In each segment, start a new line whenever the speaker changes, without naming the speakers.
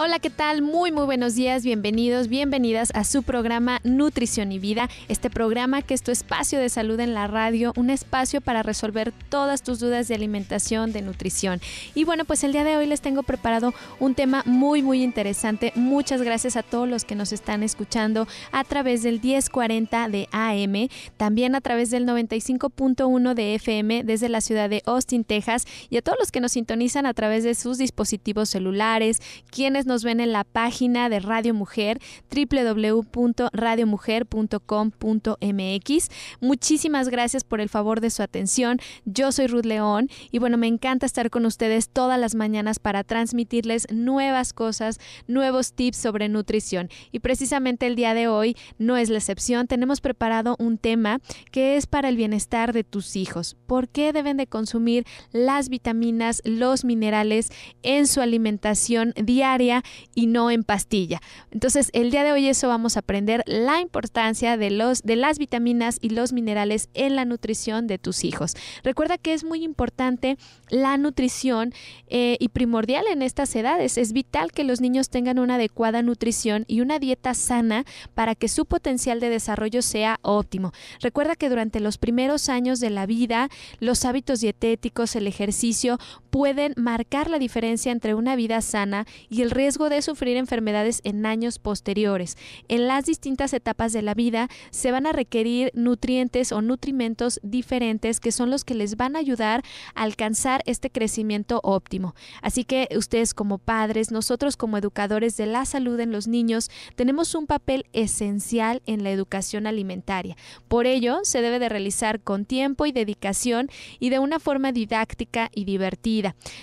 Hola, ¿qué tal? Muy, muy buenos días, bienvenidos, bienvenidas a su programa Nutrición y Vida, este programa que es tu espacio de salud en la radio, un espacio para resolver todas tus dudas de alimentación, de nutrición. Y bueno, pues el día de hoy les tengo preparado un tema muy, muy interesante. Muchas gracias a todos los que nos están escuchando a través del 1040 de AM, también a través del 95.1 de FM desde la ciudad de Austin, Texas, y a todos los que nos sintonizan a través de sus dispositivos celulares, quienes nos ven en la página de Radio Mujer, www.radiomujer.com.mx. Muchísimas gracias por el favor de su atención. Yo soy Ruth León y bueno, me encanta estar con ustedes todas las mañanas para transmitirles nuevas cosas, nuevos tips sobre nutrición. Y precisamente el día de hoy no es la excepción. Tenemos preparado un tema que es para el bienestar de tus hijos. ¿Por qué deben de consumir las vitaminas, los minerales en su alimentación diaria? y no en pastilla. Entonces, el día de hoy eso vamos a aprender la importancia de los de las vitaminas y los minerales en la nutrición de tus hijos. Recuerda que es muy importante la nutrición eh, y primordial en estas edades. Es vital que los niños tengan una adecuada nutrición y una dieta sana para que su potencial de desarrollo sea óptimo. Recuerda que durante los primeros años de la vida, los hábitos dietéticos, el ejercicio pueden marcar la diferencia entre una vida sana y el riesgo de sufrir enfermedades en años posteriores. En las distintas etapas de la vida se van a requerir nutrientes o nutrimentos diferentes que son los que les van a ayudar a alcanzar este crecimiento óptimo. Así que ustedes como padres, nosotros como educadores de la salud en los niños, tenemos un papel esencial en la educación alimentaria. Por ello, se debe de realizar con tiempo y dedicación y de una forma didáctica y divertida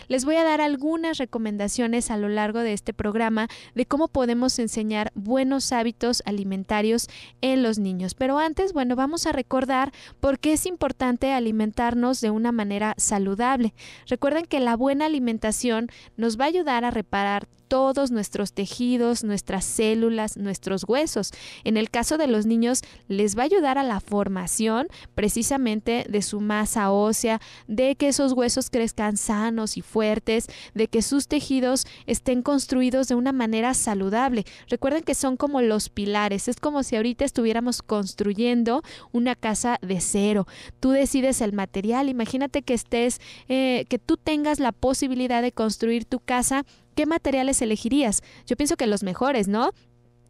les voy a dar algunas recomendaciones a lo largo de este programa de cómo podemos enseñar buenos hábitos alimentarios en los niños. Pero antes, bueno, vamos a recordar por qué es importante alimentarnos de una manera saludable. Recuerden que la buena alimentación nos va a ayudar a reparar todos nuestros tejidos, nuestras células, nuestros huesos. En el caso de los niños, les va a ayudar a la formación precisamente de su masa ósea, de que esos huesos crezcan sanos y fuertes, de que sus tejidos estén construidos de una manera saludable. Recuerden que son como los pilares, es como si ahorita estuviéramos construyendo una casa de cero. Tú decides el material, imagínate que estés, eh, que tú tengas la posibilidad de construir tu casa ¿qué materiales elegirías? Yo pienso que los mejores, ¿no?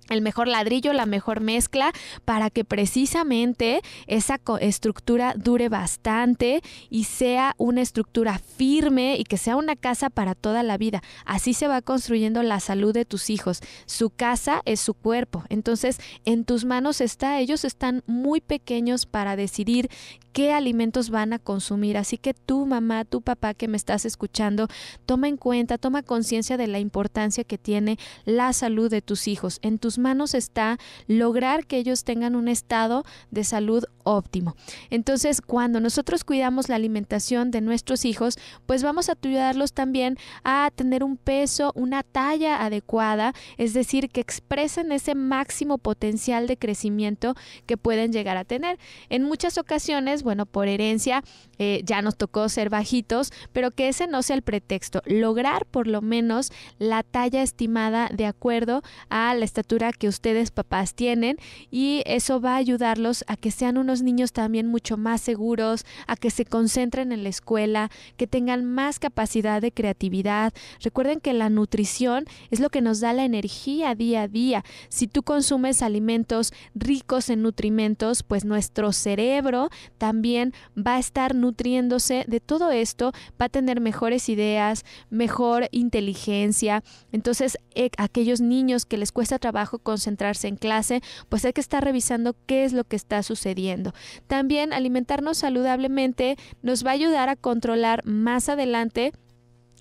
el mejor ladrillo, la mejor mezcla, para que precisamente esa estructura dure bastante y sea una estructura firme y que sea una casa para toda la vida. Así se va construyendo la salud de tus hijos. Su casa es su cuerpo. Entonces, en tus manos está, ellos están muy pequeños para decidir qué alimentos van a consumir. Así que tú, mamá, tu papá que me estás escuchando, toma en cuenta, toma conciencia de la importancia que tiene la salud de tus hijos. En tus manos está lograr que ellos tengan un estado de salud óptimo. Entonces, cuando nosotros cuidamos la alimentación de nuestros hijos, pues vamos a ayudarlos también a tener un peso, una talla adecuada, es decir, que expresen ese máximo potencial de crecimiento que pueden llegar a tener. En muchas ocasiones, bueno, por herencia, eh, ya nos tocó ser bajitos, pero que ese no sea el pretexto. Lograr por lo menos la talla estimada de acuerdo a la estatura que ustedes papás tienen y eso va a ayudarlos a que sean unos niños también mucho más seguros, a que se concentren en la escuela, que tengan más capacidad de creatividad. Recuerden que la nutrición es lo que nos da la energía día a día. Si tú consumes alimentos ricos en nutrimentos, pues nuestro cerebro también va a estar nutriéndose de todo esto, va a tener mejores ideas, mejor inteligencia. Entonces, eh, aquellos niños que les cuesta trabajo concentrarse en clase, pues hay que estar revisando qué es lo que está sucediendo. También alimentarnos saludablemente nos va a ayudar a controlar más adelante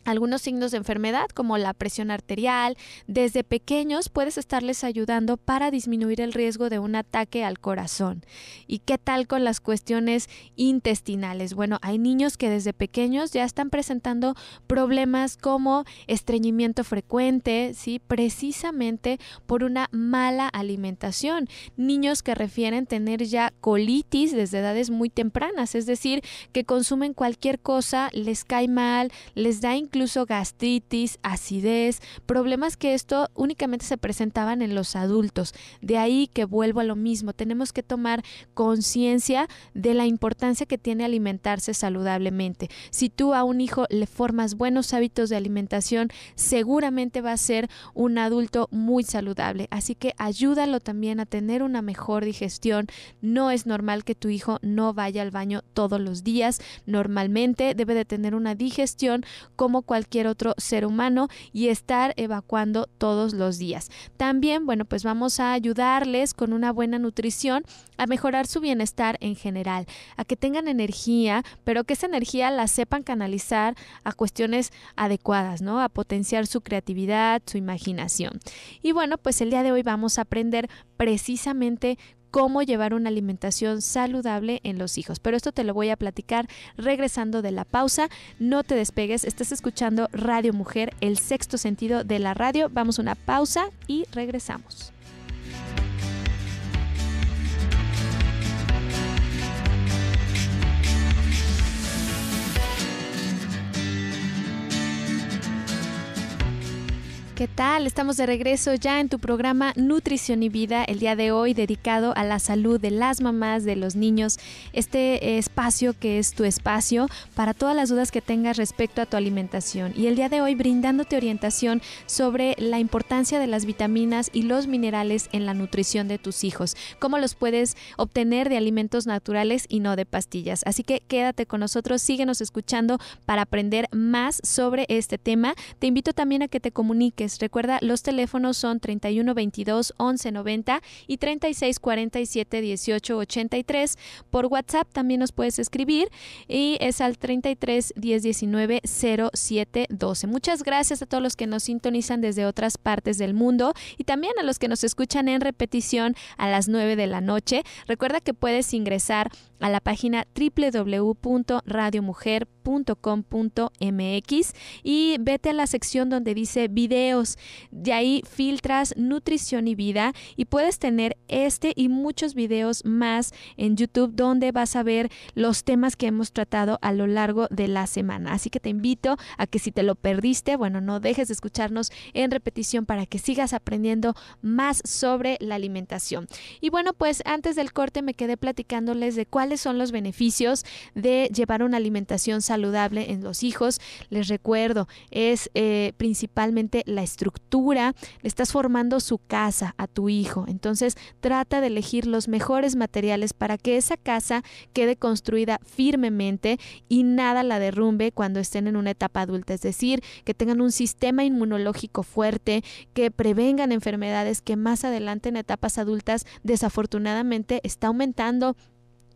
algunos signos de enfermedad como la presión arterial, desde pequeños puedes estarles ayudando para disminuir el riesgo de un ataque al corazón. ¿Y qué tal con las cuestiones intestinales? Bueno, hay niños que desde pequeños ya están presentando problemas como estreñimiento frecuente, ¿sí? precisamente por una mala alimentación. Niños que refieren tener ya colitis desde edades muy tempranas, es decir, que consumen cualquier cosa, les cae mal, les da incluso incluso gastritis, acidez, problemas que esto únicamente se presentaban en los adultos. De ahí que vuelvo a lo mismo, tenemos que tomar conciencia de la importancia que tiene alimentarse saludablemente. Si tú a un hijo le formas buenos hábitos de alimentación, seguramente va a ser un adulto muy saludable. Así que ayúdalo también a tener una mejor digestión. No es normal que tu hijo no vaya al baño todos los días. Normalmente debe de tener una digestión como cualquier otro ser humano y estar evacuando todos los días. También, bueno, pues vamos a ayudarles con una buena nutrición a mejorar su bienestar en general, a que tengan energía, pero que esa energía la sepan canalizar a cuestiones adecuadas, ¿no? A potenciar su creatividad, su imaginación. Y bueno, pues el día de hoy vamos a aprender precisamente cómo llevar una alimentación saludable en los hijos. Pero esto te lo voy a platicar regresando de la pausa. No te despegues, estás escuchando Radio Mujer, el sexto sentido de la radio. Vamos a una pausa y regresamos. ¿Qué tal? Estamos de regreso ya en tu programa Nutrición y Vida, el día de hoy dedicado a la salud de las mamás, de los niños. Este eh, espacio que es tu espacio para todas las dudas que tengas respecto a tu alimentación. Y el día de hoy brindándote orientación sobre la importancia de las vitaminas y los minerales en la nutrición de tus hijos. Cómo los puedes obtener de alimentos naturales y no de pastillas. Así que quédate con nosotros, síguenos escuchando para aprender más sobre este tema. Te invito también a que te comuniques Recuerda, los teléfonos son 3122 1190 y 18 83 Por WhatsApp también nos puedes escribir y es al 33 07 12. Muchas gracias a todos los que nos sintonizan desde otras partes del mundo y también a los que nos escuchan en repetición a las 9 de la noche. Recuerda que puedes ingresar a la página www.radiomujer.com.mx y vete a la sección donde dice video de ahí filtras nutrición y vida y puedes tener este y muchos videos más en YouTube donde vas a ver los temas que hemos tratado a lo largo de la semana. Así que te invito a que si te lo perdiste, bueno, no dejes de escucharnos en repetición para que sigas aprendiendo más sobre la alimentación. Y bueno, pues antes del corte me quedé platicándoles de cuáles son los beneficios de llevar una alimentación saludable en los hijos. Les recuerdo, es eh, principalmente la estructura, le estás formando su casa a tu hijo. Entonces trata de elegir los mejores materiales para que esa casa quede construida firmemente y nada la derrumbe cuando estén en una etapa adulta. Es decir, que tengan un sistema inmunológico fuerte, que prevengan enfermedades que más adelante en etapas adultas desafortunadamente está aumentando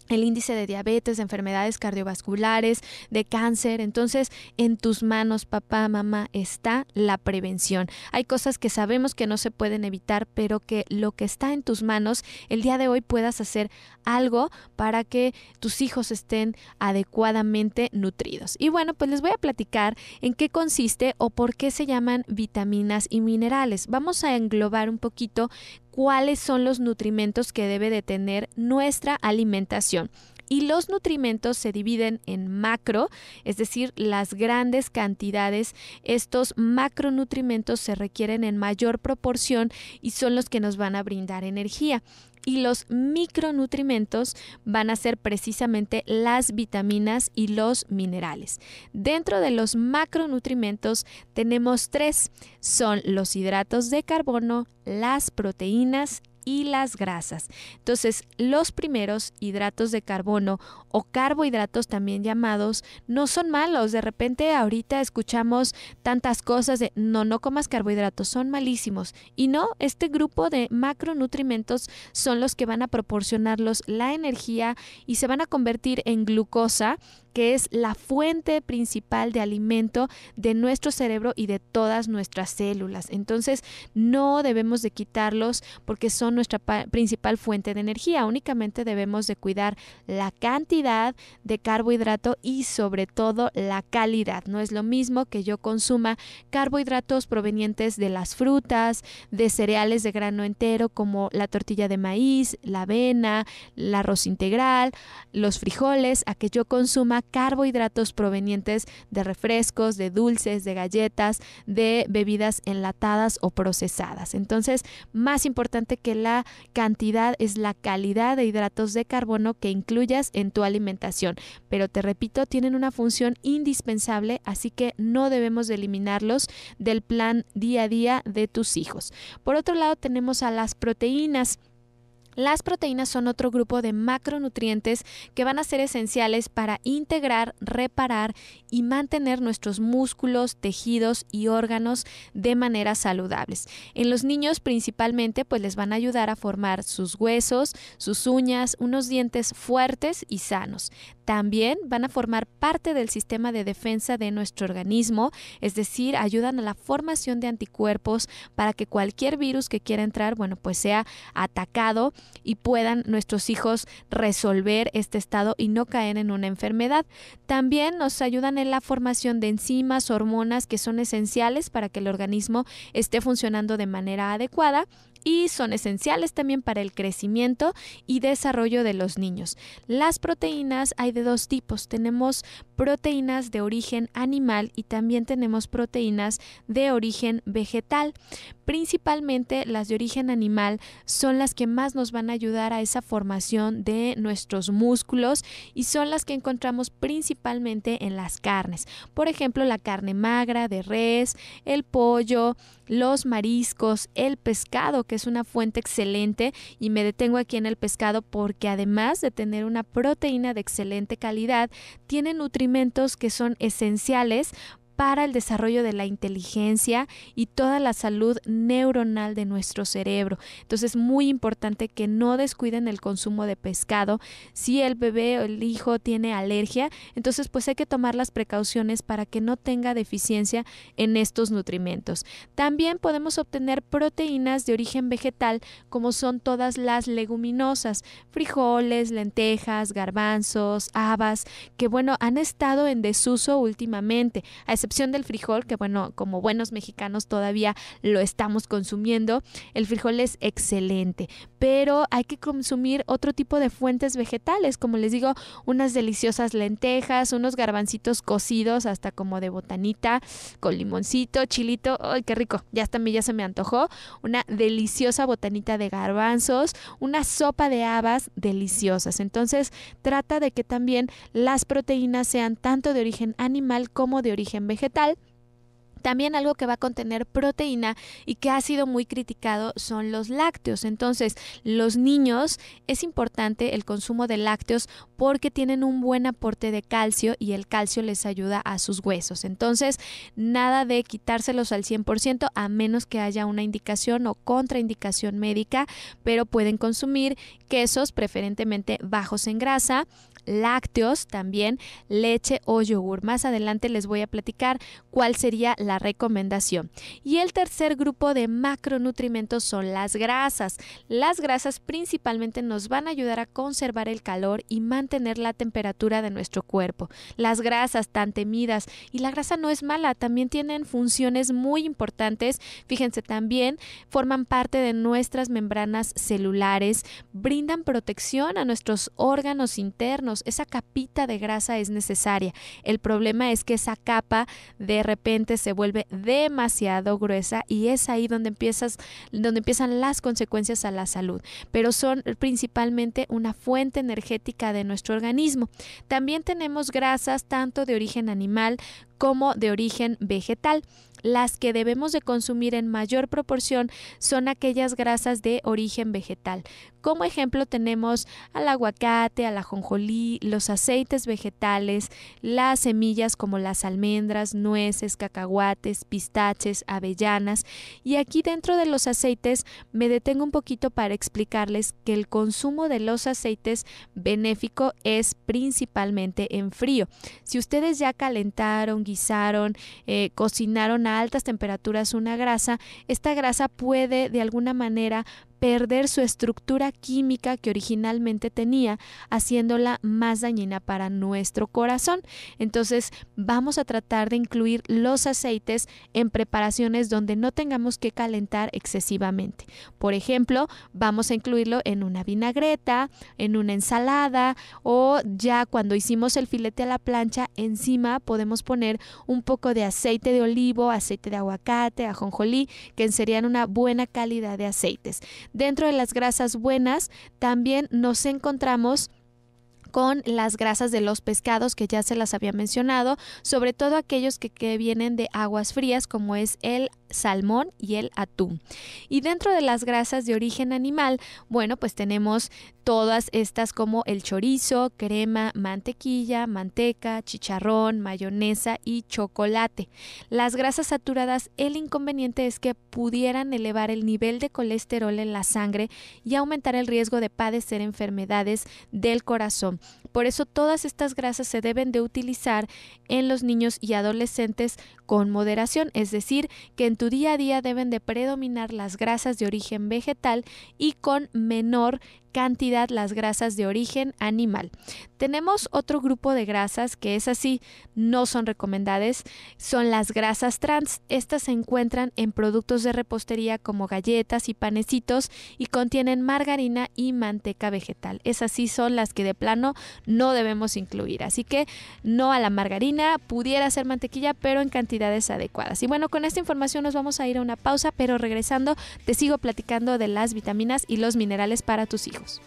el índice de diabetes, de enfermedades cardiovasculares, de cáncer. Entonces, en tus manos, papá, mamá, está la prevención. Hay cosas que sabemos que no se pueden evitar, pero que lo que está en tus manos, el día de hoy puedas hacer algo para que tus hijos estén adecuadamente nutridos. Y bueno, pues les voy a platicar en qué consiste o por qué se llaman vitaminas y minerales. Vamos a englobar un poquito cuáles son los nutrimentos que debe de tener nuestra alimentación y los nutrimentos se dividen en macro, es decir, las grandes cantidades. Estos macronutrimentos se requieren en mayor proporción y son los que nos van a brindar energía y los micronutrimentos van a ser precisamente las vitaminas y los minerales. Dentro de los macronutrimentos tenemos tres, son los hidratos de carbono, las proteínas y las grasas. Entonces, los primeros hidratos de carbono o carbohidratos también llamados no son malos. De repente ahorita escuchamos tantas cosas de no, no comas carbohidratos, son malísimos. Y no, este grupo de macronutrimentos son los que van a proporcionarlos la energía y se van a convertir en glucosa que es la fuente principal de alimento de nuestro cerebro y de todas nuestras células. Entonces no debemos de quitarlos porque son nuestra principal fuente de energía. Únicamente debemos de cuidar la cantidad de carbohidrato y sobre todo la calidad. No es lo mismo que yo consuma carbohidratos provenientes de las frutas, de cereales de grano entero como la tortilla de maíz, la avena, el arroz integral, los frijoles, a que yo consuma carbohidratos provenientes de refrescos, de dulces, de galletas, de bebidas enlatadas o procesadas. Entonces, más importante que la cantidad es la calidad de hidratos de carbono que incluyas en tu alimentación. Pero te repito, tienen una función indispensable, así que no debemos eliminarlos del plan día a día de tus hijos. Por otro lado, tenemos a las proteínas las proteínas son otro grupo de macronutrientes que van a ser esenciales para integrar, reparar y mantener nuestros músculos, tejidos y órganos de manera saludables. En los niños principalmente pues les van a ayudar a formar sus huesos, sus uñas, unos dientes fuertes y sanos. También van a formar parte del sistema de defensa de nuestro organismo, es decir, ayudan a la formación de anticuerpos para que cualquier virus que quiera entrar, bueno, pues sea atacado y puedan nuestros hijos resolver este estado y no caer en una enfermedad. También nos ayudan en la formación de enzimas, hormonas que son esenciales para que el organismo esté funcionando de manera adecuada y son esenciales también para el crecimiento y desarrollo de los niños. Las proteínas hay de dos tipos. Tenemos proteínas de origen animal y también tenemos proteínas de origen vegetal. Principalmente las de origen animal son las que más nos van a ayudar a esa formación de nuestros músculos y son las que encontramos principalmente en las carnes. Por ejemplo, la carne magra de res, el pollo, los mariscos, el pescado que es una fuente excelente y me detengo aquí en el pescado porque además de tener una proteína de excelente calidad, tiene nutrimentos que son esenciales para el desarrollo de la inteligencia y toda la salud neuronal de nuestro cerebro. Entonces es muy importante que no descuiden el consumo de pescado. Si el bebé o el hijo tiene alergia, entonces pues hay que tomar las precauciones para que no tenga deficiencia en estos nutrimentos. También podemos obtener proteínas de origen vegetal como son todas las leguminosas, frijoles, lentejas, garbanzos, habas, que bueno, han estado en desuso últimamente, a del frijol, que bueno, como buenos mexicanos todavía lo estamos consumiendo, el frijol es excelente, pero hay que consumir otro tipo de fuentes vegetales, como les digo, unas deliciosas lentejas, unos garbancitos cocidos, hasta como de botanita, con limoncito, chilito, ¡ay, qué rico! Ya hasta ya se me antojó, una deliciosa botanita de garbanzos, una sopa de habas deliciosas. Entonces, trata de que también las proteínas sean tanto de origen animal como de origen vegetal vegetal. También algo que va a contener proteína y que ha sido muy criticado son los lácteos. Entonces, los niños es importante el consumo de lácteos porque tienen un buen aporte de calcio y el calcio les ayuda a sus huesos. Entonces, nada de quitárselos al 100% a menos que haya una indicación o contraindicación médica, pero pueden consumir quesos preferentemente bajos en grasa, lácteos, también leche o yogur. Más adelante les voy a platicar cuál sería la recomendación. Y el tercer grupo de macronutrimentos son las grasas. Las grasas principalmente nos van a ayudar a conservar el calor y mantener la temperatura de nuestro cuerpo. Las grasas tan temidas y la grasa no es mala, también tienen funciones muy importantes. Fíjense, también forman parte de nuestras membranas celulares, brindan protección a nuestros órganos internos esa capita de grasa es necesaria. El problema es que esa capa de repente se vuelve demasiado gruesa y es ahí donde, donde empiezan las consecuencias a la salud, pero son principalmente una fuente energética de nuestro organismo. También tenemos grasas tanto de origen animal como de origen vegetal. Las que debemos de consumir en mayor proporción son aquellas grasas de origen vegetal. Como ejemplo tenemos al aguacate, al ajonjolí, los aceites vegetales, las semillas como las almendras, nueces, cacahuates, pistaches, avellanas. Y aquí dentro de los aceites me detengo un poquito para explicarles que el consumo de los aceites benéfico es principalmente en frío. Si ustedes ya calentaron, guisaron, eh, cocinaron a altas temperaturas una grasa, esta grasa puede de alguna manera perder su estructura química que originalmente tenía, haciéndola más dañina para nuestro corazón. Entonces vamos a tratar de incluir los aceites en preparaciones donde no tengamos que calentar excesivamente. Por ejemplo, vamos a incluirlo en una vinagreta, en una ensalada o ya cuando hicimos el filete a la plancha, encima podemos poner un poco de aceite de olivo, aceite de aguacate, ajonjolí, que serían una buena calidad de aceites. Dentro de las grasas buenas también nos encontramos con las grasas de los pescados que ya se las había mencionado, sobre todo aquellos que, vienen de aguas frías como es el salmón y el atún. Y dentro de las grasas de origen animal, bueno, pues tenemos todas estas como el chorizo, crema, mantequilla, manteca, chicharrón, mayonesa y chocolate. Las grasas saturadas, el inconveniente es que pudieran elevar el nivel de colesterol en la sangre y aumentar el riesgo de padecer enfermedades del corazón. Por eso todas estas grasas se deben de utilizar en los niños y adolescentes con moderación, es decir, que en tu día a día deben de predominar las grasas de origen vegetal y con menor cantidad las grasas de origen animal. Tenemos otro grupo de grasas que es así, no son recomendadas, son las grasas trans. Estas se encuentran en productos de repostería como galletas y panecitos y contienen margarina y manteca vegetal. Esas sí son las que de plano no debemos incluir. Así que no a la margarina, pudiera ser mantequilla, pero en cantidad adecuadas. Y bueno, con esta información nos vamos a ir a una pausa, pero regresando te sigo platicando de las vitaminas y los minerales para tus hijos.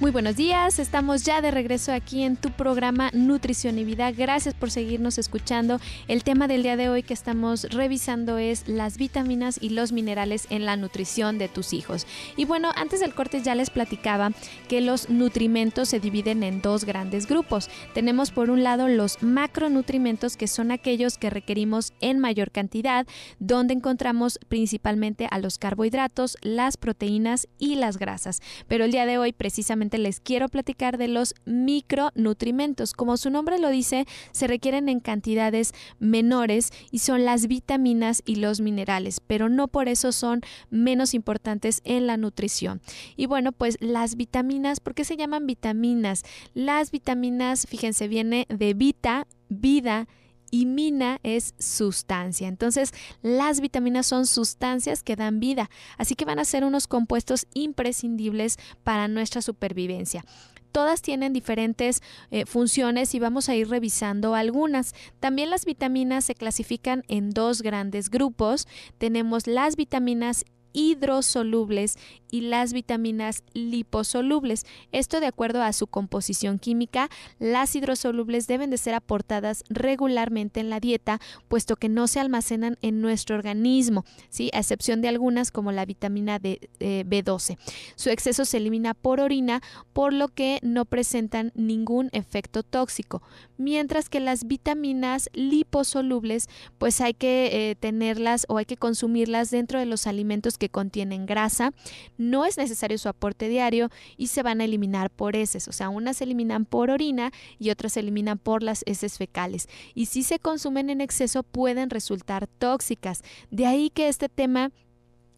Muy buenos días, estamos ya de regreso aquí en tu programa Nutrición y Vida. Gracias por seguirnos escuchando. El tema del día de hoy que estamos revisando es las vitaminas y los minerales en la nutrición de tus hijos. Y bueno, antes del corte ya les platicaba que los nutrimentos se dividen en dos grandes grupos. Tenemos por un lado los macronutrimentos que son aquellos que requerimos en mayor cantidad, donde encontramos principalmente a los carbohidratos, las proteínas y las grasas. Pero el día de hoy precisamente les quiero platicar de los micronutrimentos. Como su nombre lo dice, se requieren en cantidades menores y son las vitaminas y los minerales, pero no por eso son menos importantes en la nutrición. Y bueno, pues las vitaminas, ¿por qué se llaman vitaminas? Las vitaminas, fíjense, viene de vita, vida y mina es sustancia. Entonces, las vitaminas son sustancias que dan vida, así que van a ser unos compuestos imprescindibles para nuestra supervivencia. Todas tienen diferentes eh, funciones y vamos a ir revisando algunas. También las vitaminas se clasifican en dos grandes grupos. Tenemos las vitaminas hidrosolubles y las vitaminas liposolubles. Esto de acuerdo a su composición química, las hidrosolubles deben de ser aportadas regularmente en la dieta, puesto que no se almacenan en nuestro organismo, ¿sí? a excepción de algunas como la vitamina D, eh, B12. Su exceso se elimina por orina, por lo que no presentan ningún efecto tóxico, mientras que las vitaminas liposolubles pues hay que eh, tenerlas o hay que consumirlas dentro de los alimentos que contienen grasa, no es necesario su aporte diario y se van a eliminar por heces, o sea, unas se eliminan por orina y otras se eliminan por las heces fecales. Y si se consumen en exceso pueden resultar tóxicas. De ahí que este tema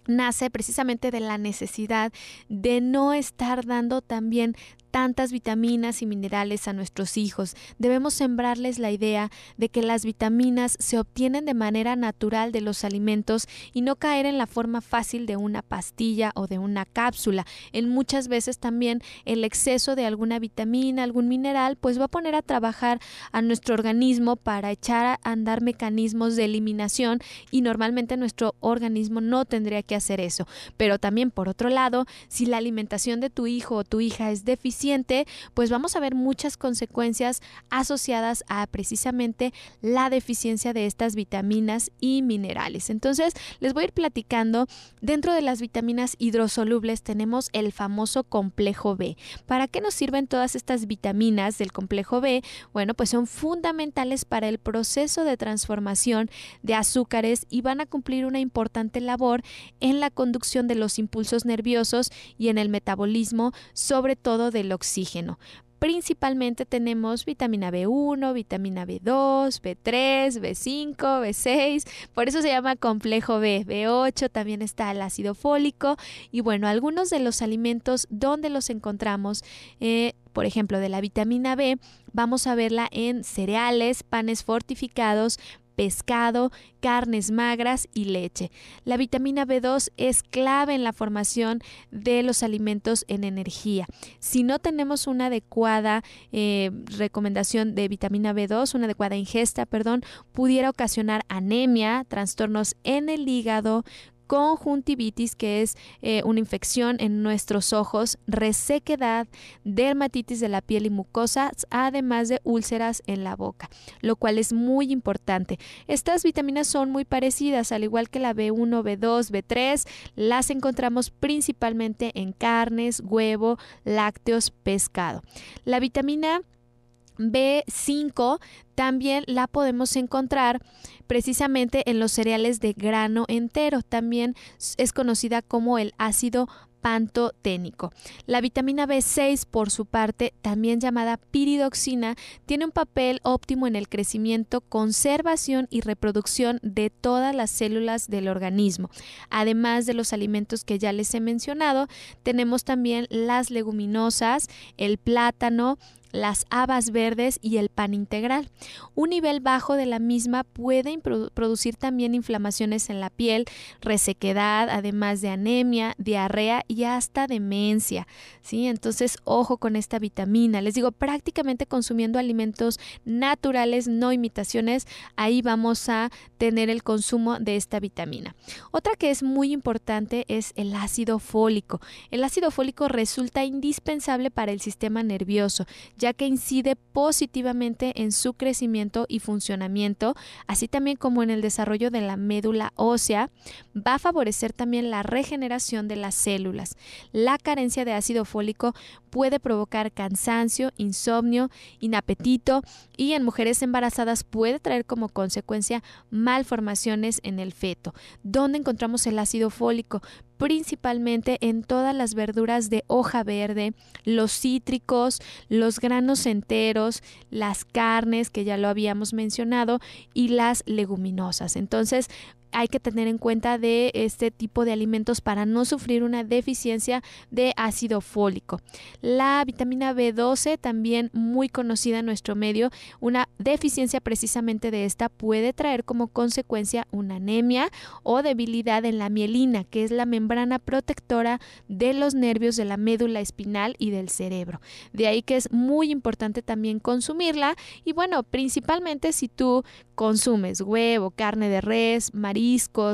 nace precisamente de la necesidad de no estar dando también tantas vitaminas y minerales a nuestros hijos. Debemos sembrarles la idea de que las vitaminas se obtienen de manera natural de los alimentos y no caer en la forma fácil de una pastilla o de una cápsula. En muchas veces también el exceso de alguna vitamina, algún mineral, pues va a poner a trabajar a nuestro organismo para echar a andar mecanismos de eliminación y normalmente nuestro organismo no tendría que hacer eso. Pero también por otro lado, si la alimentación de tu hijo o tu hija es deficiente, pues vamos a ver muchas consecuencias asociadas a precisamente la deficiencia de estas vitaminas y minerales. Entonces, les voy a ir platicando, dentro de las vitaminas hidrosolubles tenemos el famoso complejo B. ¿Para qué nos sirven todas estas vitaminas del complejo B? Bueno, pues son fundamentales para el proceso de transformación de azúcares y van a cumplir una importante labor en la conducción de los impulsos nerviosos y en el metabolismo, sobre todo de oxígeno. Principalmente tenemos vitamina B1, vitamina B2, B3, B5, B6, por eso se llama complejo B, B8, también está el ácido fólico y bueno, algunos de los alimentos donde los encontramos eh, por ejemplo, de la vitamina B, vamos a verla en cereales, panes fortificados, pescado, carnes magras y leche. La vitamina B2 es clave en la formación de los alimentos en energía. Si no tenemos una adecuada eh, recomendación de vitamina B2, una adecuada ingesta, perdón, pudiera ocasionar anemia, trastornos en el hígado, conjuntivitis, que es eh, una infección en nuestros ojos, resequedad, dermatitis de la piel y mucosas, además de úlceras en la boca, lo cual es muy importante. Estas vitaminas son muy parecidas, al igual que la B1, B2, B3, las encontramos principalmente en carnes, huevo, lácteos, pescado. La vitamina B5 también la podemos encontrar precisamente en los cereales de grano entero. También es conocida como el ácido pantoténico. La vitamina B6, por su parte, también llamada piridoxina, tiene un papel óptimo en el crecimiento, conservación y reproducción de todas las células del organismo. Además de los alimentos que ya les he mencionado, tenemos también las leguminosas, el plátano, las habas verdes y el pan integral. Un nivel bajo de la misma puede producir también inflamaciones en la piel, resequedad, además de anemia, diarrea y hasta demencia. ¿sí? Entonces, ojo con esta vitamina. Les digo, prácticamente consumiendo alimentos naturales, no imitaciones, ahí vamos a tener el consumo de esta vitamina. Otra que es muy importante es el ácido fólico. El ácido fólico resulta indispensable para el sistema nervioso, ya que incide positivamente en su crecimiento y funcionamiento, así también como en el desarrollo de la médula ósea, va a favorecer también la regeneración de las células. La carencia de ácido fólico puede provocar cansancio, insomnio, inapetito y en mujeres embarazadas puede traer como consecuencia malformaciones en el feto. ¿Dónde encontramos el ácido fólico? principalmente en todas las verduras de hoja verde, los cítricos, los granos enteros, las carnes, que ya lo habíamos mencionado, y las leguminosas. Entonces, hay que tener en cuenta de este tipo de alimentos para no sufrir una deficiencia de ácido fólico. La vitamina B12, también muy conocida en nuestro medio, una deficiencia precisamente de esta puede traer como consecuencia una anemia o debilidad en la mielina, que es la membrana protectora de los nervios de la médula espinal y del cerebro. De ahí que es muy importante también consumirla y bueno, principalmente si tú consumes huevo, carne de res, mariscos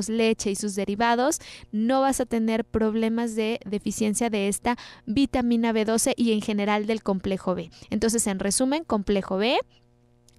leche y sus derivados, no vas a tener problemas de deficiencia de esta vitamina B12 y en general del complejo B. Entonces, en resumen, complejo B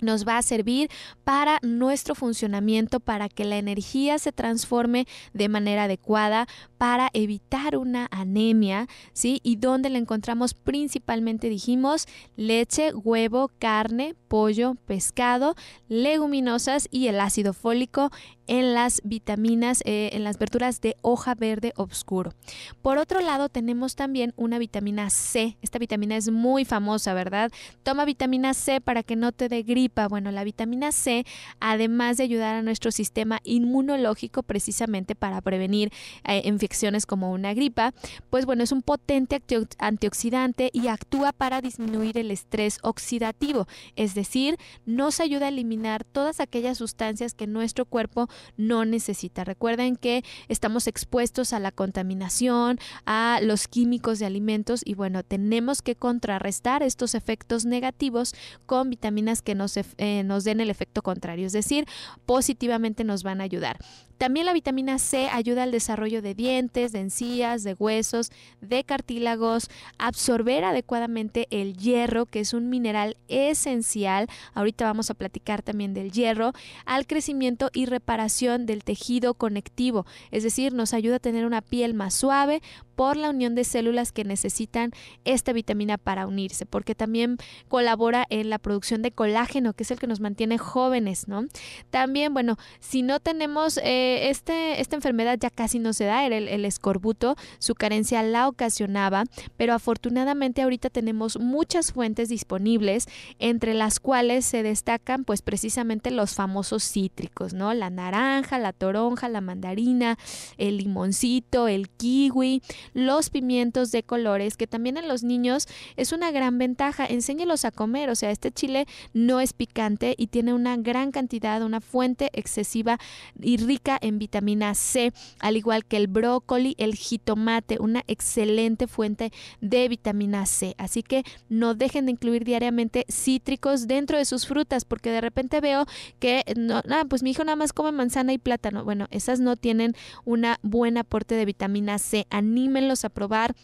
nos va a servir para nuestro funcionamiento, para que la energía se transforme de manera adecuada, para evitar una anemia, ¿sí? Y donde la encontramos principalmente, dijimos, leche, huevo, carne, pollo, pescado, leguminosas y el ácido fólico en las vitaminas, eh, en las verduras de hoja verde oscuro. Por otro lado, tenemos también una vitamina C. Esta vitamina es muy famosa, ¿verdad? Toma vitamina C para que no te dé gripa. Bueno, la vitamina C, además de ayudar a nuestro sistema inmunológico precisamente para prevenir eh, infecciones como una gripa, pues bueno, es un potente antioxidante y actúa para disminuir el estrés oxidativo, es es decir, nos ayuda a eliminar todas aquellas sustancias que nuestro cuerpo no necesita. Recuerden que estamos expuestos a la contaminación, a los químicos de alimentos y bueno, tenemos que contrarrestar estos efectos negativos con vitaminas que nos eh, den el efecto contrario, es decir, positivamente nos van a ayudar. También la vitamina C ayuda al desarrollo de dientes, de encías, de huesos, de cartílagos, absorber adecuadamente el hierro, que es un mineral esencial. Ahorita vamos a platicar también del hierro, al crecimiento y reparación del tejido conectivo, es decir, nos ayuda a tener una piel más suave por la unión de células que necesitan esta vitamina para unirse, porque también colabora en la producción de colágeno, que es el que nos mantiene jóvenes, ¿no? También, bueno, si no tenemos eh, este, esta enfermedad ya casi no se da, era el, escorbuto, su carencia la ocasionaba, pero afortunadamente ahorita tenemos muchas fuentes disponibles, entre las cuales se destacan pues precisamente los famosos cítricos, ¿no? La naranja, la toronja, la mandarina, el limoncito, el kiwi, los pimientos de colores, que también en los niños es una gran ventaja, enséñelos a comer, o sea, este chile no es picante y tiene una gran cantidad, una fuente excesiva y rica en vitamina C, al igual que el brócoli, el jitomate, una excelente fuente de vitamina C. Así que no dejen de incluir diariamente cítricos dentro de sus frutas, porque de repente veo que, no, nada ah, pues mi hijo nada más come manzana y plátano. Bueno, esas no tienen un buen aporte de vitamina C. Anímenlos a probar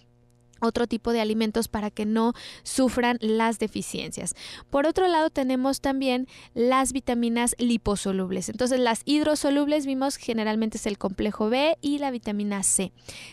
otro tipo de alimentos para que no sufran las deficiencias. Por otro lado, tenemos también las vitaminas liposolubles. Entonces, las hidrosolubles vimos generalmente es el complejo B y la vitamina C.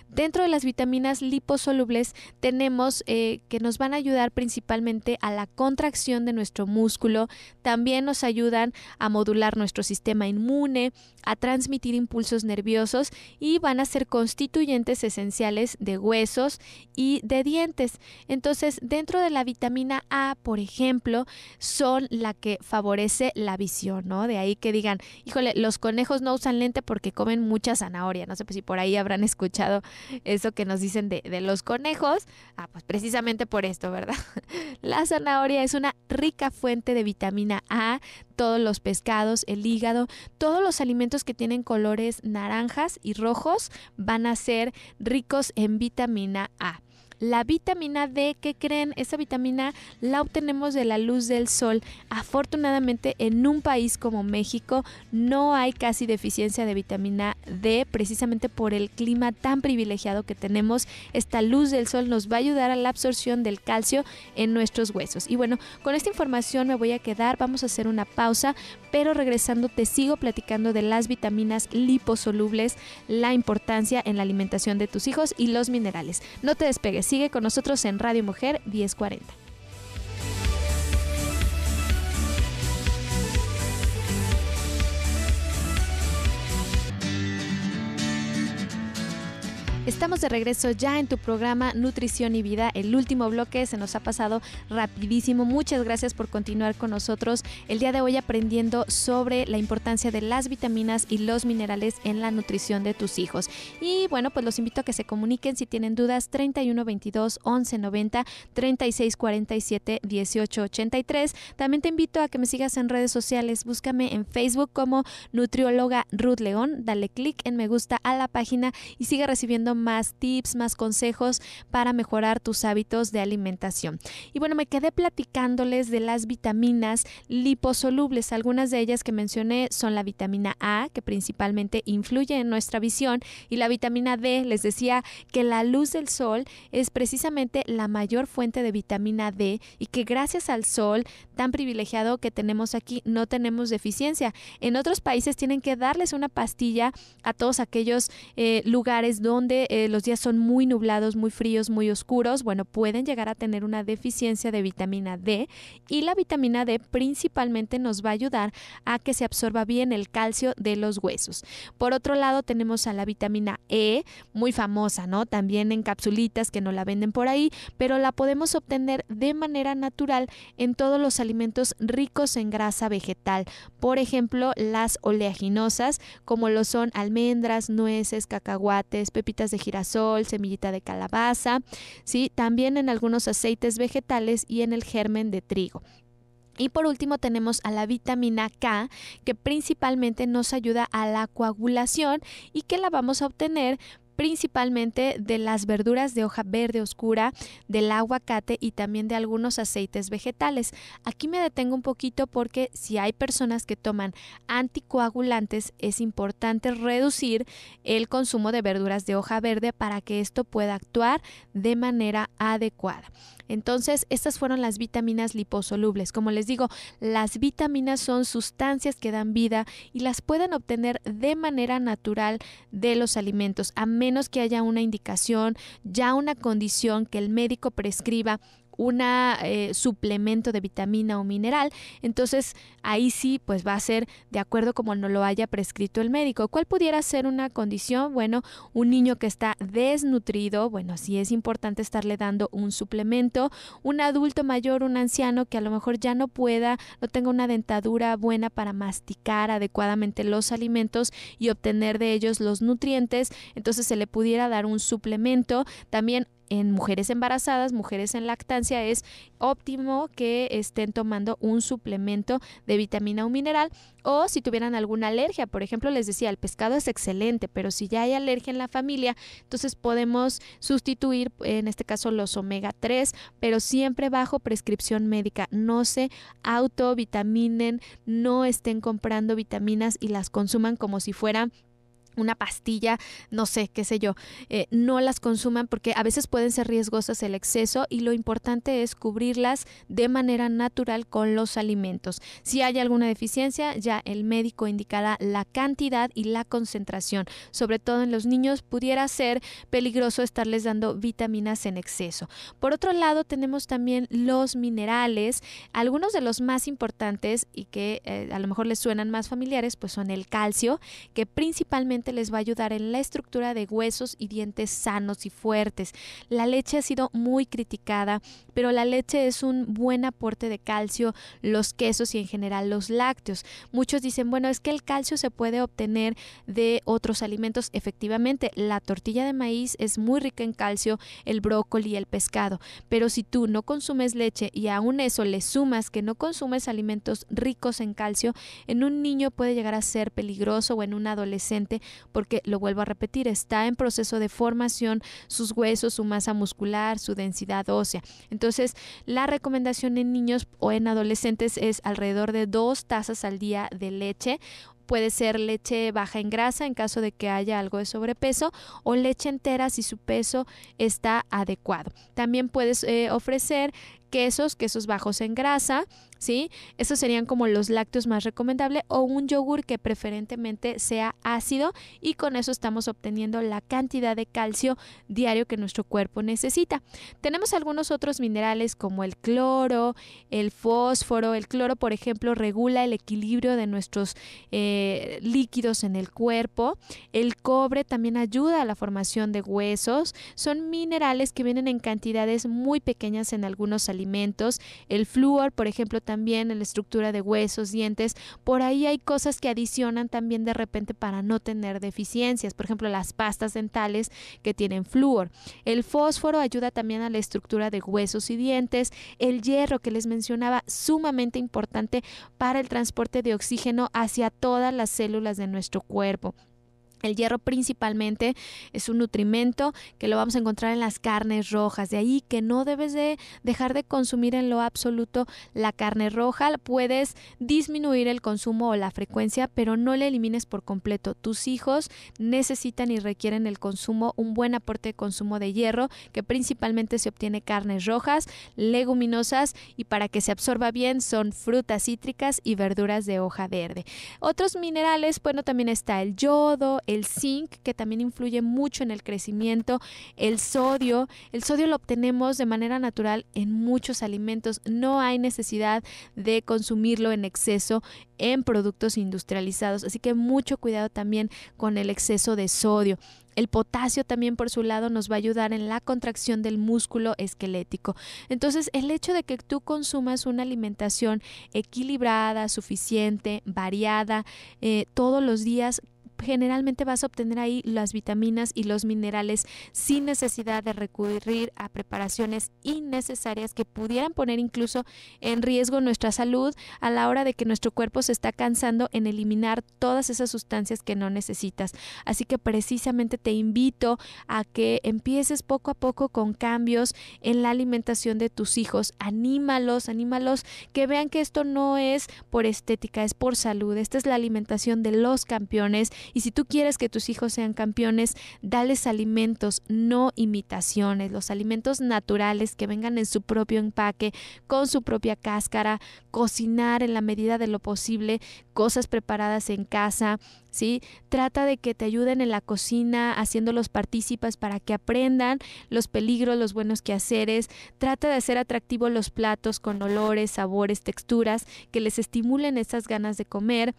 Dentro de las vitaminas liposolubles tenemos eh, que nos van a ayudar principalmente a la contracción de nuestro músculo, también nos ayudan a modular nuestro sistema inmune, a transmitir impulsos nerviosos y van a ser constituyentes esenciales de huesos y de dientes. Entonces, dentro de la vitamina A, por ejemplo, son la que favorece la visión, ¿no? De ahí que digan, híjole, los conejos no usan lente porque comen mucha zanahoria. No sé pues, si por ahí habrán escuchado eso que nos dicen de, de los conejos. Ah, pues precisamente por esto, ¿verdad? la zanahoria es una rica fuente de vitamina A, todos los pescados, el hígado, todos los alimentos que tienen colores naranjas y rojos van a ser ricos en vitamina A. La vitamina D, ¿qué creen? Esa vitamina la obtenemos de la luz del sol. Afortunadamente en un país como México no hay casi deficiencia de vitamina D precisamente por el clima tan privilegiado que tenemos. Esta luz del sol nos va a ayudar a la absorción del calcio en nuestros huesos. Y bueno, con esta información me voy a quedar, vamos a hacer una pausa, pero regresando te sigo platicando de las vitaminas liposolubles, la importancia en la alimentación de tus hijos y los minerales. No te despegues, sigue con nosotros en Radio Mujer 1040. Estamos de regreso ya en tu programa Nutrición y Vida, el último bloque se nos ha pasado rapidísimo. Muchas gracias por continuar con nosotros el día de hoy aprendiendo sobre la importancia de las vitaminas y los minerales en la nutrición de tus hijos. Y bueno, pues los invito a que se comuniquen si tienen dudas 31 22 11 90 También te invito a que me sigas en redes sociales. Búscame en Facebook como nutrióloga Ruth León, dale click en me gusta a la página y sigue recibiendo más tips, más consejos para mejorar tus hábitos de alimentación. Y bueno, me quedé platicándoles de las vitaminas liposolubles. Algunas de ellas que mencioné son la vitamina A, que principalmente influye en nuestra visión, y la vitamina D. Les decía que la luz del sol es precisamente la mayor fuente de vitamina D y que gracias al sol tan privilegiado que tenemos aquí no tenemos deficiencia. En otros países tienen que darles una pastilla a todos aquellos eh, lugares donde eh, los días son muy nublados, muy fríos, muy oscuros, bueno, pueden llegar a tener una deficiencia de vitamina D y la vitamina D principalmente nos va a ayudar a que se absorba bien el calcio de los huesos. Por otro lado, tenemos a la vitamina E, muy famosa, ¿no? También en capsulitas que no la venden por ahí, pero la podemos obtener de manera natural en todos los alimentos ricos en grasa vegetal. Por ejemplo, las oleaginosas, como lo son almendras, nueces, cacahuates, pepitas de girasol, semillita de calabaza, ¿sí? también en algunos aceites vegetales y en el germen de trigo. Y por último tenemos a la vitamina K, que principalmente nos ayuda a la coagulación y que la vamos a obtener principalmente de las verduras de hoja verde oscura, del aguacate y también de algunos aceites vegetales. Aquí me detengo un poquito porque si hay personas que toman anticoagulantes, es importante reducir el consumo de verduras de hoja verde para que esto pueda actuar de manera adecuada. Entonces, estas fueron las vitaminas liposolubles. Como les digo, las vitaminas son sustancias que dan vida y las pueden obtener de manera natural de los alimentos, a menos que haya una indicación, ya una condición que el médico prescriba un eh, suplemento de vitamina o mineral. Entonces ahí sí, pues va a ser de acuerdo como no lo haya prescrito el médico. ¿Cuál pudiera ser una condición? Bueno, un niño que está desnutrido, bueno, sí es importante estarle dando un suplemento. Un adulto mayor, un anciano que a lo mejor ya no pueda, no tenga una dentadura buena para masticar adecuadamente los alimentos y obtener de ellos los nutrientes, entonces se le pudiera dar un suplemento. También en mujeres embarazadas, mujeres en lactancia, es óptimo que estén tomando un suplemento de vitamina o mineral o si tuvieran alguna alergia. Por ejemplo, les decía, el pescado es excelente, pero si ya hay alergia en la familia, entonces podemos sustituir, en este caso, los omega 3, pero siempre bajo prescripción médica. No se autovitaminen, no estén comprando vitaminas y las consuman como si fueran una pastilla, no sé, qué sé yo, eh, no las consuman porque a veces pueden ser riesgosas el exceso y lo importante es cubrirlas de manera natural con los alimentos. Si hay alguna deficiencia, ya el médico indicará la cantidad y la concentración. Sobre todo en los niños pudiera ser peligroso estarles dando vitaminas en exceso. Por otro lado, tenemos también los minerales. Algunos de los más importantes y que eh, a lo mejor les suenan más familiares, pues son el calcio, que principalmente les va a ayudar en la estructura de huesos y dientes sanos y fuertes. La leche ha sido muy criticada, pero la leche es un buen aporte de calcio, los quesos y en general los lácteos. Muchos dicen, bueno, es que el calcio se puede obtener de otros alimentos. Efectivamente, la tortilla de maíz es muy rica en calcio, el brócoli, y el pescado, pero si tú no consumes leche y aún eso le sumas que no consumes alimentos ricos en calcio, en un niño puede llegar a ser peligroso o en un adolescente porque, lo vuelvo a repetir, está en proceso de formación, sus huesos, su masa muscular, su densidad ósea. Entonces, la recomendación en niños o en adolescentes es alrededor de dos tazas al día de leche puede ser leche baja en grasa en caso de que haya algo de sobrepeso o leche entera si su peso está adecuado. También puedes eh, ofrecer quesos, quesos bajos en grasa, ¿sí? Estos serían como los lácteos más recomendables o un yogur que preferentemente sea ácido y con eso estamos obteniendo la cantidad de calcio diario que nuestro cuerpo necesita. Tenemos algunos otros minerales como el cloro, el fósforo. El cloro, por ejemplo, regula el equilibrio de nuestros eh, líquidos en el cuerpo. El cobre también ayuda a la formación de huesos. Son minerales que vienen en cantidades muy pequeñas en algunos alimentos alimentos, el flúor, por ejemplo, también en la estructura de huesos, dientes, por ahí hay cosas que adicionan también de repente para no tener deficiencias, por ejemplo, las pastas dentales que tienen flúor. El fósforo ayuda también a la estructura de huesos y dientes, el hierro que les mencionaba, sumamente importante para el transporte de oxígeno hacia todas las células de nuestro cuerpo. El hierro principalmente es un nutrimento que lo vamos a encontrar en las carnes rojas, de ahí que no debes de dejar de consumir en lo absoluto la carne roja, puedes disminuir el consumo o la frecuencia, pero no le elimines por completo. Tus hijos necesitan y requieren el consumo, un buen aporte de consumo de hierro, que principalmente se obtiene carnes rojas, leguminosas y para que se absorba bien son frutas cítricas y verduras de hoja verde. Otros minerales, bueno, también está el yodo, el zinc, que también influye mucho en el crecimiento, el sodio. El sodio lo obtenemos de manera natural en muchos alimentos. No hay necesidad de consumirlo en exceso en productos industrializados. Así que mucho cuidado también con el exceso de sodio. El potasio también por su lado nos va a ayudar en la contracción del músculo esquelético. Entonces el hecho de que tú consumas una alimentación equilibrada, suficiente, variada eh, todos los días generalmente vas a obtener ahí las vitaminas y los minerales sin necesidad de recurrir a preparaciones innecesarias que pudieran poner incluso en riesgo nuestra salud a la hora de que nuestro cuerpo se está cansando en eliminar todas esas sustancias que no necesitas. Así que precisamente te invito a que empieces poco a poco con cambios en la alimentación de tus hijos. Anímalos, anímalos que vean que esto no es por estética, es por salud. Esta es la alimentación de los campeones y si tú quieres que tus hijos sean campeones, dales alimentos, no imitaciones, los alimentos naturales que vengan en su propio empaque, con su propia cáscara, cocinar en la medida de lo posible cosas preparadas en casa, ¿sí? Trata de que te ayuden en la cocina, haciéndolos partícipes para que aprendan los peligros, los buenos quehaceres. Trata de hacer atractivos los platos con olores, sabores, texturas que les estimulen esas ganas de comer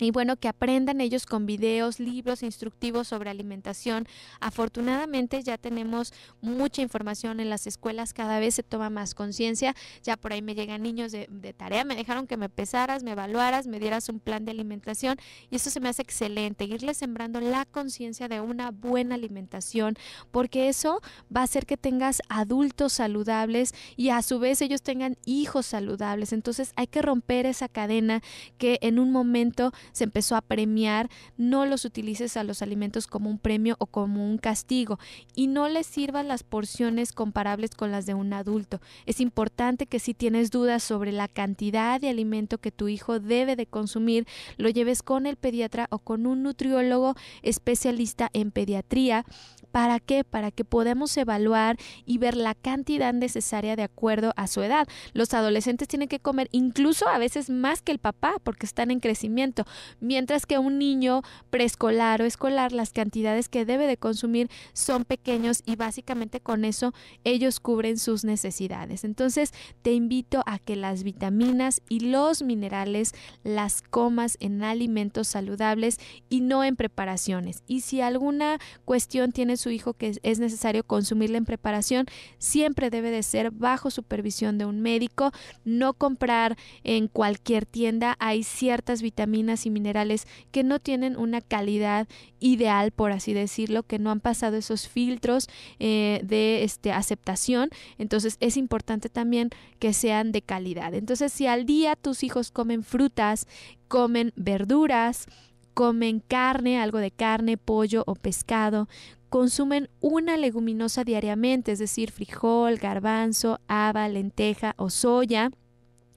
y bueno, que aprendan ellos con videos, libros instructivos sobre alimentación. Afortunadamente ya tenemos mucha información en las escuelas, cada vez se toma más conciencia. Ya por ahí me llegan niños de, tarea, me dejaron que me pesaras, me evaluaras, me dieras un plan de alimentación y eso se me hace excelente, irles sembrando la conciencia de una buena alimentación, porque eso va a hacer que tengas adultos saludables y a su vez ellos tengan hijos saludables. Entonces hay que romper esa cadena que en un momento se empezó a premiar, no los utilices a los alimentos como un premio o como un castigo y no les sirvan las porciones comparables con las de un adulto. Es importante que si tienes dudas sobre la cantidad de alimento que tu hijo debe de consumir, lo lleves con el pediatra o con un nutriólogo especialista en pediatría ¿Para qué? Para que podamos evaluar y ver la cantidad necesaria de acuerdo a su edad. Los adolescentes tienen que comer incluso a veces más que el papá porque están en crecimiento, mientras que un niño preescolar o escolar las cantidades que debe de consumir son pequeños y básicamente con eso ellos cubren sus necesidades. Entonces te invito a que las vitaminas y los minerales las comas en alimentos saludables y no en preparaciones. Y si alguna cuestión tienes su hijo que es necesario consumirla en preparación siempre debe de ser bajo supervisión de un médico, no comprar en cualquier tienda. Hay ciertas vitaminas y minerales que no tienen una calidad ideal, por así decirlo, que no han pasado esos filtros eh, de este, aceptación. Entonces es importante también que sean de calidad. Entonces si al día tus hijos comen frutas, comen verduras, comen carne, algo de carne, pollo o pescado, consumen una leguminosa diariamente, es decir, frijol, garbanzo, haba, lenteja o soya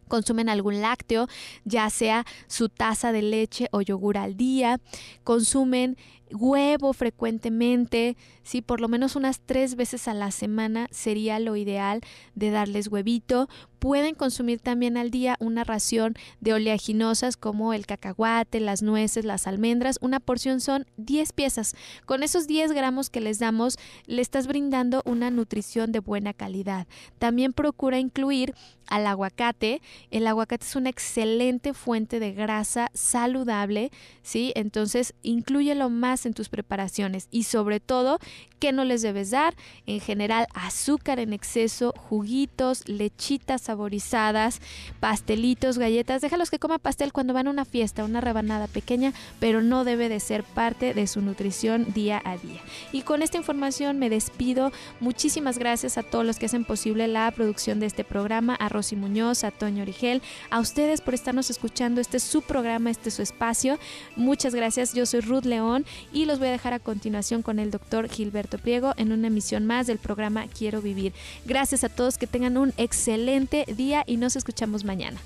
consumen algún lácteo, ya sea su taza de leche o yogur al día, consumen Huevo frecuentemente, sí, por lo menos unas tres veces a la semana sería lo ideal de darles huevito. Pueden consumir también al día una ración de oleaginosas como el cacahuate, las nueces, las almendras. Una porción son 10 piezas. Con esos 10 gramos que les damos, le estás brindando una nutrición de buena calidad. También procura incluir al aguacate. El aguacate es una excelente fuente de grasa saludable, ¿sí? Entonces, incluye lo más en tus preparaciones y sobre todo qué no les debes dar. En general, azúcar en exceso, juguitos, lechitas saborizadas, pastelitos, galletas. Déjalos que coma pastel cuando van a una fiesta, una rebanada pequeña, pero no debe de ser parte de su nutrición día a día. Y con esta información me despido. Muchísimas gracias a todos los que hacen posible la producción de este programa, a Rosy Muñoz, a Toño Origel, a ustedes por estarnos escuchando. Este es su programa, este es su espacio. Muchas gracias. Yo soy Ruth León y los voy a dejar a continuación con el doctor Gilberto Priego en una emisión más del programa Quiero Vivir. Gracias a todos, que tengan un excelente día y nos escuchamos mañana.